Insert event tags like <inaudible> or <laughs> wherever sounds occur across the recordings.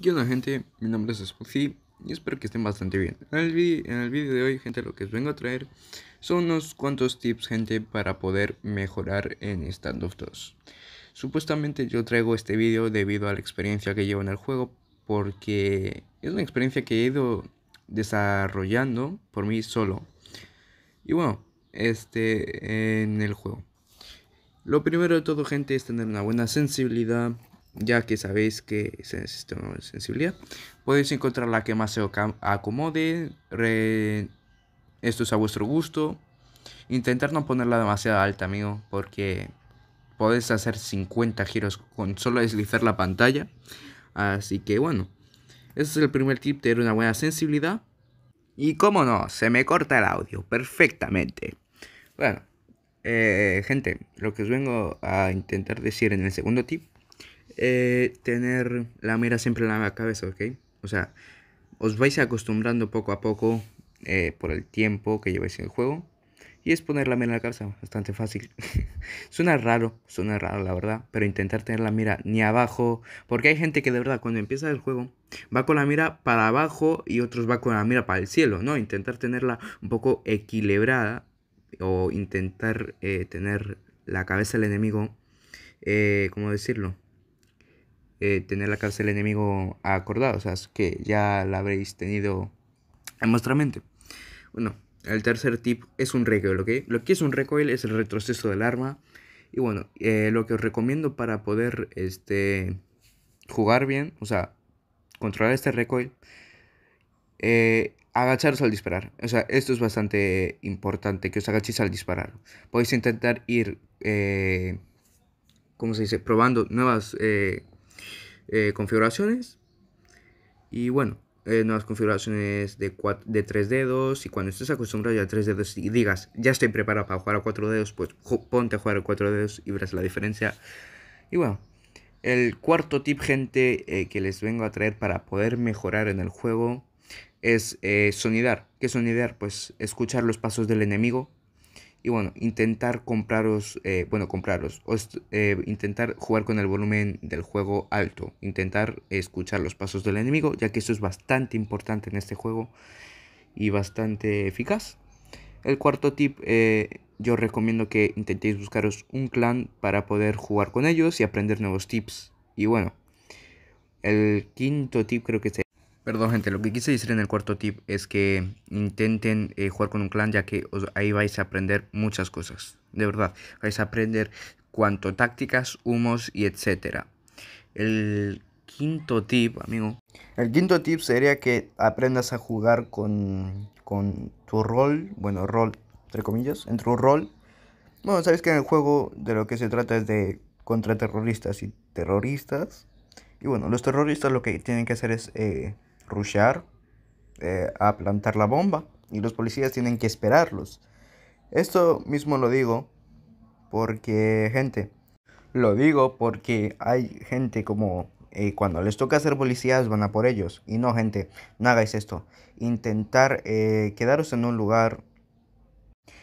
¿Qué onda gente? Mi nombre es Spotify y espero que estén bastante bien. En el, vídeo de hoy, gente, lo que os vengo a traer son unos cuantos tips, gente, para poder mejorar en Stand Standoff 2. Supuestamente yo traigo este vídeo debido a la experiencia que llevo en el juego, porque es una experiencia que he ido desarrollando por mí solo. Y bueno, este, en el juego. Lo primero de todo, gente, es tener una buena sensibilidad, ya que sabéis que es el sensibilidad. Podéis encontrar la que más se acomode, esto es a vuestro gusto. Intentar no ponerla demasiado alta, amigo, porque podéis hacer 50 giros con solo deslizar la pantalla. Así que bueno, ese es el primer tip de tener una buena sensibilidad. Y cómo no, se me corta el audio perfectamente. Bueno, eh, gente, lo que os vengo a intentar decir en el segundo tip eh, tener la mira siempre en la cabeza, ¿ok? O sea, os vais acostumbrando poco a poco eh, por el tiempo que lleváis en el juego. Y es poner la mira en la cabeza, bastante fácil. <laughs> suena raro, suena raro la verdad, pero intentar tener la mira ni abajo, porque hay gente que de verdad cuando empieza el juego va con la mira para abajo y otros va con la mira para el cielo, ¿no? Intentar tenerla un poco equilibrada o intentar eh, tener la cabeza del enemigo, eh, ¿cómo decirlo? Eh, tener la cárcel enemigo acordado o sea, que ya la habréis tenido en vuestra mente. Bueno, el tercer tip es un recoil, ¿ok? Lo que es un recoil es el retroceso del arma. Y bueno, eh, lo que os recomiendo para poder este, jugar bien, o sea, controlar este recoil, eh, agacharos al disparar. O sea, esto es bastante importante, que os agachéis al disparar. Podéis intentar ir, eh, ¿cómo se dice?, probando nuevas eh, eh, configuraciones. Y bueno, eh, nuevas configuraciones de, de tres dedos. Y cuando estés acostumbrado ya a tres dedos y digas, ya estoy preparado para jugar a cuatro dedos, pues ponte a jugar a cuatro dedos y verás la diferencia. Y bueno, el cuarto tip, gente, eh, que les vengo a traer para poder mejorar en el juego es sonidar. ¿Qué sonidar? Pues escuchar los pasos del enemigo y bueno, intentar compraros, eh, bueno, compraros, eh, intentar jugar con el volumen del juego alto, intentar escuchar los pasos del enemigo, ya que eso es bastante importante en este juego y bastante eficaz. El cuarto tip, eh, yo recomiendo que intentéis buscaros un clan para poder jugar con ellos y aprender nuevos tips. Y bueno, el quinto tip creo que sería... Perdón gente, lo que quise decir en el cuarto tip es que intenten eh, jugar con un clan ya que ahí vais a aprender muchas cosas. De verdad, vais a aprender cuanto tácticas, humos y etcétera. El quinto tip, amigo. El quinto tip sería que aprendas a jugar con, tu rol, bueno, rol, entre comillas, entre tu rol. Bueno, sabes que en el juego de lo que se trata es de contraterroristas y terroristas. Y bueno, los terroristas lo que tienen que hacer es... Eh, rushar eh, a plantar la bomba y los policías tienen que esperarlos. Esto mismo lo digo porque, gente, lo digo porque hay gente como eh, cuando les toca ser policías van a por ellos. Y no, gente, no hagáis esto. Intentar eh, quedaros en un lugar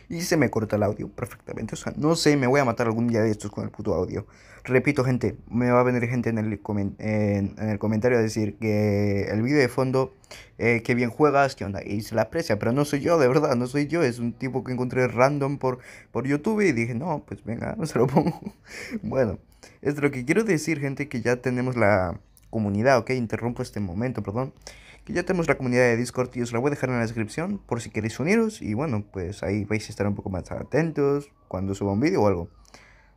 y se me corta el audio perfectamente. O sea, no sé, me voy a matar algún día de estos con el puto audio. Repito, gente, me va a venir gente en el, en, el comentario a decir que el vídeo de fondo, eh, que bien juegas, que onda, y se la aprecia, pero no soy yo, de verdad, no soy yo, es un tipo que encontré random por, por YouTube y dije, no, pues venga, <laughs> no se lo pongo. bueno, es lo que quiero decir, gente, que ya tenemos la comunidad, ok, interrumpo este momento, perdón. Que ya tenemos la comunidad de Discord y os la voy a dejar en la descripción por si queréis uniros. Y bueno, pues ahí vais a estar un poco más atentos cuando suba un vídeo o algo.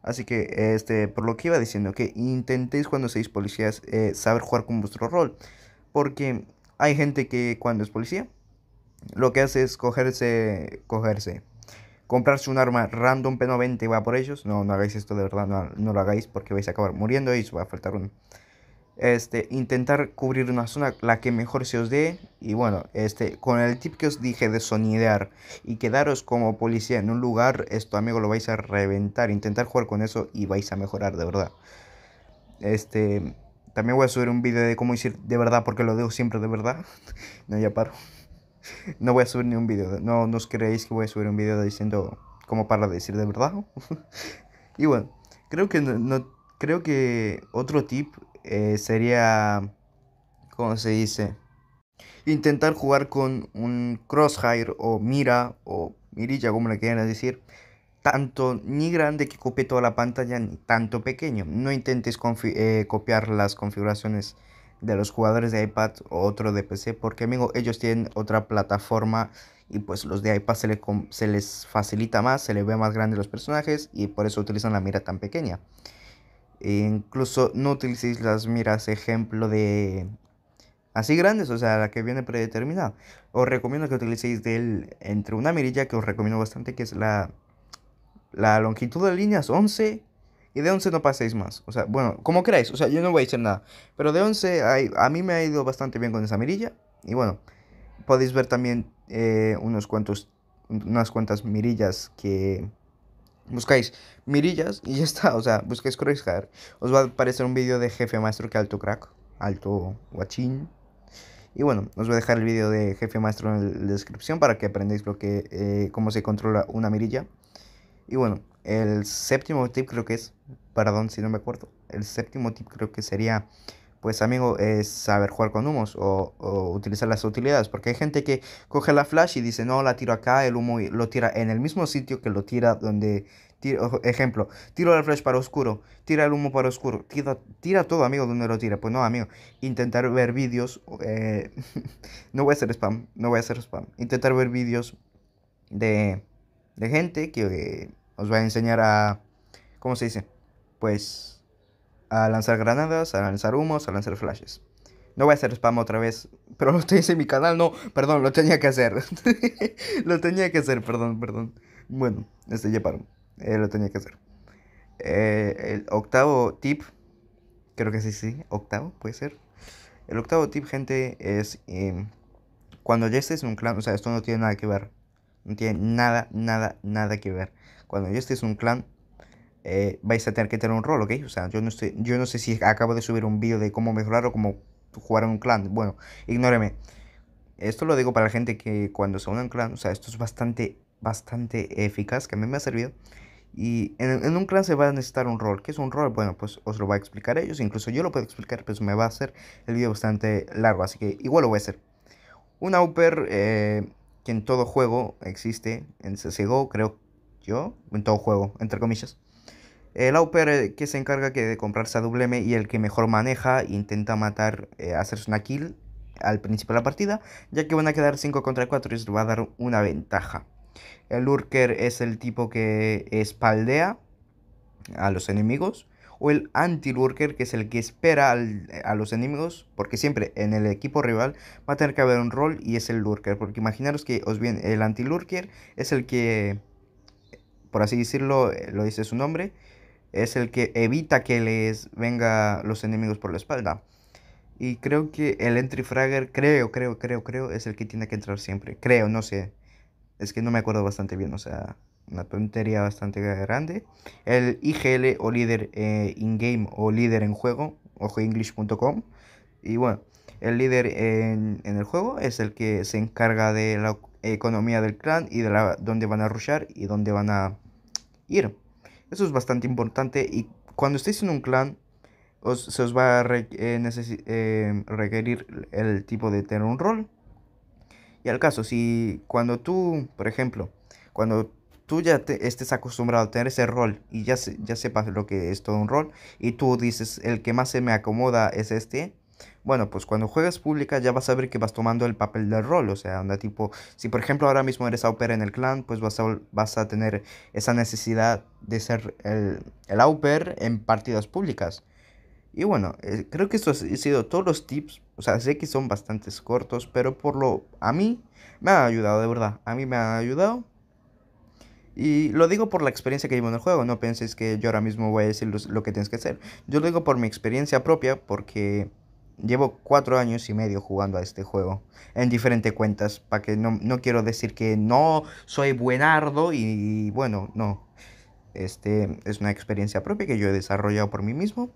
Así que, este, por lo que iba diciendo, que intentéis cuando seáis policías eh, saber jugar con vuestro rol. Porque hay gente que cuando es policía, lo que hace es cogerse, cogerse, comprarse un arma random P90 y va por ellos. No, no hagáis esto de verdad, no lo hagáis porque vais a acabar muriendo y os va a faltar uno este, intentar cubrir una zona la que mejor se os dé y bueno, este, con el tip que os dije de sonidear y quedaros como policía en un lugar, esto amigo lo vais a reventar, intentar jugar con eso y vais a mejorar de verdad. Este, también voy a subir un vídeo de cómo decir de verdad porque lo digo siempre de verdad. <laughs> no, ya paro. <laughs> No voy a subir ni un vídeo, no, nos os creéis que voy a subir un vídeo diciendo cómo para decir de verdad. <laughs> y bueno, creo que no creo que otro tip eh, sería, ¿cómo se dice? Intentar jugar con un crosshair o mira o mirilla, como le quieran decir, tanto ni grande que copie toda la pantalla ni tanto pequeño. No intentes eh, copiar las configuraciones de los jugadores de iPad o otro de PC porque amigo ellos tienen otra plataforma y pues los de iPad se les, se les facilita más, se les ve más grande los personajes y por eso utilizan la mira tan pequeña. E incluso no utilicéis las miras ejemplo de así grandes, o sea, la que viene predeterminada. Os recomiendo que utilicéis del, entre una mirilla que os recomiendo bastante, que es la, la longitud de líneas 11 y de 11 no paséis más. O sea, bueno, como queráis, o sea, yo no voy a decir nada. Pero de 11 a mí me ha ido bastante bien con esa mirilla. Y bueno, podéis ver también eh, unos cuantos, unas cuantas mirillas que buscáis mirillas y ya está, o sea, buscáis corregir. Os va a aparecer un vídeo de jefe maestro que alto crack, alto guachín. Y bueno, os voy a dejar el vídeo de jefe maestro en la descripción para que aprendáis lo que, eh, cómo se controla una mirilla. Y bueno, el séptimo tip creo que es, perdón si no me acuerdo, el séptimo tip creo que sería pues amigo, es saber jugar con humos o, utilizar las utilidades. Porque hay gente que coge la flash y dice, no, la tiro acá, el humo lo tira en el mismo sitio que lo tira donde... Tiro, ejemplo, tiro la flash para oscuro, tira el humo para oscuro, tira, tira todo, amigo, donde lo tira. Pues no, amigo, intentar ver vídeos... Eh, <laughs> no voy a hacer spam, no voy a hacer spam. Intentar ver vídeos de, de gente que eh, os va a enseñar a... ¿Cómo se dice? Pues a lanzar granadas, a lanzar humos, a lanzar flashes. No voy a hacer spam otra vez, <laughs> pero lo estoy en mi canal, no, perdón, lo tenía que hacer. <laughs> lo tenía que hacer, perdón, perdón. Bueno, este ya paro. Eh, lo tenía que hacer. Eh, el octavo tip, creo que sí, sí, octavo, puede ser. El octavo tip, gente, es eh, cuando ya estés en un clan, o sea, esto no tiene nada que ver. No tiene nada, nada, nada que ver. Cuando ya estés en un clan, eh, vais a tener que tener un rol, ¿ok? O sea, yo no, yo no sé si acabo de subir un vídeo de cómo mejorar o cómo jugar en un clan. Bueno, ignóreme. Esto lo digo para la gente que cuando se une a un clan, o sea, esto es bastante, bastante eficaz, que a mí me ha servido. Y en, en, un clan se va a necesitar un rol. ¿Qué es un rol? Bueno, pues os lo va a explicar ellos. Incluso yo lo puedo explicar, pero pues me va a hacer el video bastante largo. Así que igual lo voy a hacer. Un Auper eh, que en todo juego existe. En CSGO, creo yo. En todo juego, entre comillas. El Auper eh, que se encarga que de comprarse a WM y el que mejor maneja intenta matar, hacerse eh, una kill al principio de la partida, ya que van a quedar 5 contra 4 y eso va a dar una ventaja. El Lurker es el tipo que espaldea a los enemigos, o el Anti-Lurker que es el que espera a los enemigos, porque siempre en el equipo rival va a tener que haber un rol y es el Lurker, porque imaginaros que os bien, el Anti-Lurker es el que, por así decirlo, eh, lo dice su nombre, es el que evita que les venga los enemigos por la espalda. Y creo que el entry fragger, creo, creo, creo, creo, es el que tiene que entrar siempre. Creo, no sé. Es que no me acuerdo bastante bien, o sea, una tontería bastante grande. El IGL o líder eh, in-game o líder en juego, ojoenglish.com. Y bueno, el líder en, el juego es el que se encarga de la economía del clan y de la, dónde van a rushar y dónde van a ir. Eso es bastante importante y cuando estéis en un clan os, se os va a eh, eh, requerir el tipo de tener un rol. Y al caso, si cuando tú, por ejemplo, cuando tú ya te estés acostumbrado a tener ese rol y ya, ya sepas lo que es todo un rol y tú dices el que más se me acomoda es este, bueno, pues cuando juegas pública ya vas a ver que vas tomando el papel del rol, o sea, anda tipo, si por ejemplo ahora mismo eres auper en el clan, pues vas a, vas a tener esa necesidad de ser el, el au en partidas públicas. Y bueno, eh, creo que estos ha sido todos los tips. O sea, sé que son bastantes cortos, pero por lo... A mí me ha ayudado, de verdad. A mí me ha ayudado. Y lo digo por la experiencia que llevo en el juego. No penséis que yo ahora mismo voy a decir lo que tienes que hacer. Yo lo digo por mi experiencia propia, porque Llevo cuatro años y medio jugando a este juego en diferentes cuentas, para que no, no, quiero decir que no soy buenardo y, bueno, no. Este es una experiencia propia que yo he desarrollado por mí mismo.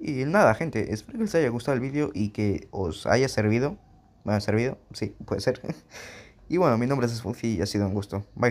Y nada, gente, espero que les haya gustado el vídeo y que os haya servido. ¿Me ha servido? Sí, puede ser. <laughs> y bueno, mi nombre es Funfi y ha sido un gusto. Bye.